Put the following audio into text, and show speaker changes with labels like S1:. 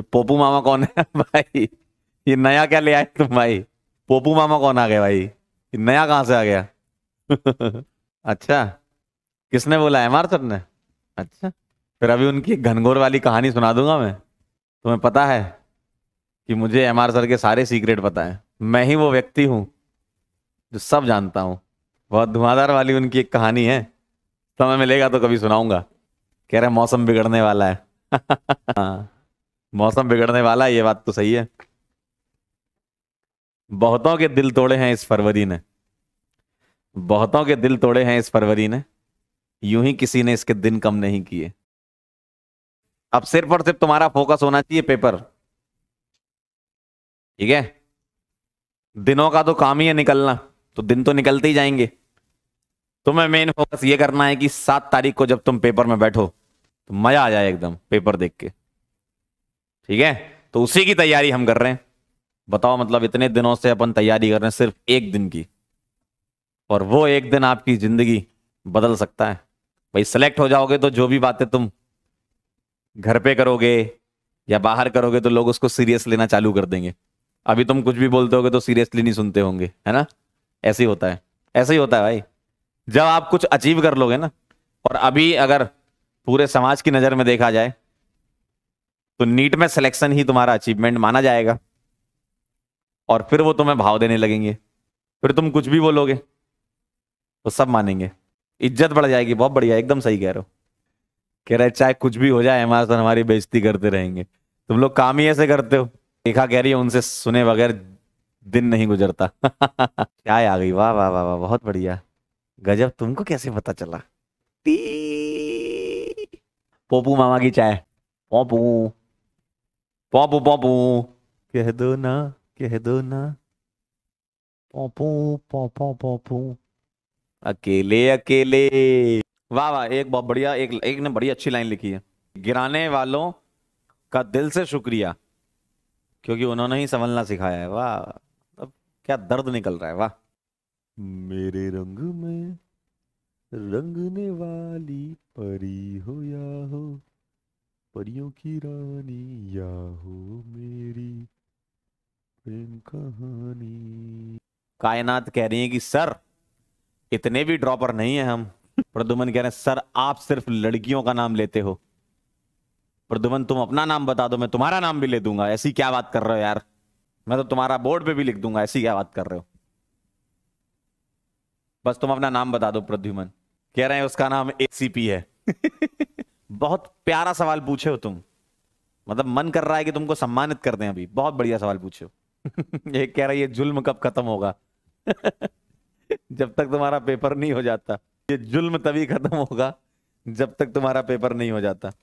S1: ये पोपू मामा कौन है भाई ये नया क्या ले आए तुम भाई पोपू मामा कौन आ गया भाई ये नया कहाँ से आ गया अच्छा किसने बोला एम आर सर ने अच्छा फिर अभी उनकी घनघोर वाली कहानी सुना दूंगा मैं तुम्हें पता है कि मुझे एम आर सर के सारे सीक्रेट पता है मैं ही वो व्यक्ति हूँ जो सब जानता हूँ बहुत धुआंधार वाली उनकी एक कहानी है समय मिलेगा तो कभी सुनाऊंगा कह रहे मौसम बिगड़ने वाला है हाँ। मौसम बिगड़ने वाला है ये बात तो सही है बहुतों के दिल तोड़े हैं इस फरवरी ने बहुतों के दिल तोड़े हैं इस फरवरी ने यूं ही किसी ने इसके दिन कम नहीं किए अब सिर्फ और सिर्फ तुम्हारा फोकस होना चाहिए पेपर ठीक है दिनों का तो काम ही है निकलना तो दिन तो निकलते ही जाएंगे तुम्हें मेन फोकस ये करना है कि सात तारीख को जब तुम पेपर में बैठो तो मजा आ जाए एकदम पेपर देख के ठीक है तो उसी की तैयारी हम कर रहे हैं बताओ मतलब इतने दिनों से अपन तैयारी कर रहे हैं सिर्फ एक दिन की और वो एक दिन आपकी जिंदगी बदल सकता है भाई सेलेक्ट हो जाओगे तो जो भी बातें तुम घर पे करोगे या बाहर करोगे तो लोग उसको सीरियस लेना चालू कर देंगे अभी तुम कुछ भी बोलते होगे तो सीरियसली नहीं सुनते होंगे है ना ऐसे ही होता है ऐसे ही होता है भाई जब आप कुछ अचीव कर लोगे ना और अभी अगर पूरे समाज की नज़र में देखा जाए तो नीट में सिलेक्शन ही तुम्हारा अचीवमेंट माना जाएगा और फिर वो तुम्हें भाव देने लगेंगे फिर तुम कुछ भी बोलोगे तो सब मानेंगे इज्जत बढ़ जाएगी बहुत बढ़िया एकदम सही कह रहे हो कह रहे चाहे कुछ भी हो जाए हमारे साथ हमारी बेइज्जती करते रहेंगे तुम लोग काम ही ऐसे करते हो रेखा कह रही है उनसे सुने बगैर दिन नहीं गुजरता क्या आ गई वाह वाह वाह वाह बहुत बढ़िया गजब तुमको कैसे पता चला पोपू मामा की चाय पोपू पॉपू पॉपू कह दो ना कह दो ना पॉपू पॉपू पॉपू अकेले अकेले वाह वाह एक बहुत बढ़िया एक एक ने बड़ी अच्छी लाइन लिखी है गिराने वालों का दिल से शुक्रिया क्योंकि उन्होंने ही संभलना सिखाया है वाह अब क्या दर्द निकल रहा है वाह मेरे रंग में रंगने वाली परी हो या हो परियों की रानी या हो मेरी प्रेम कहानी कायनात कह रही है कि सर इतने भी ड्रॉपर नहीं है हम प्रदुमन कह रहे हैं सर आप सिर्फ लड़कियों का नाम लेते हो प्रदुमन तुम अपना नाम बता दो मैं तुम्हारा नाम भी ले दूंगा ऐसी क्या बात कर रहे हो यार मैं तो तुम्हारा बोर्ड पे भी लिख दूंगा ऐसी क्या बात कर रहे हो बस तुम अपना नाम बता दो प्रद्युमन कह रहे हैं उसका नाम एसीपी है बहुत प्यारा सवाल पूछे हो तुम मतलब मन कर रहा है कि तुमको सम्मानित कर दें अभी बहुत बढ़िया सवाल पूछे हो ये कह रहा है ये जुल्म कब खत्म होगा जब तक तुम्हारा पेपर नहीं हो जाता ये जुल्म तभी खत्म होगा जब तक तुम्हारा पेपर नहीं हो जाता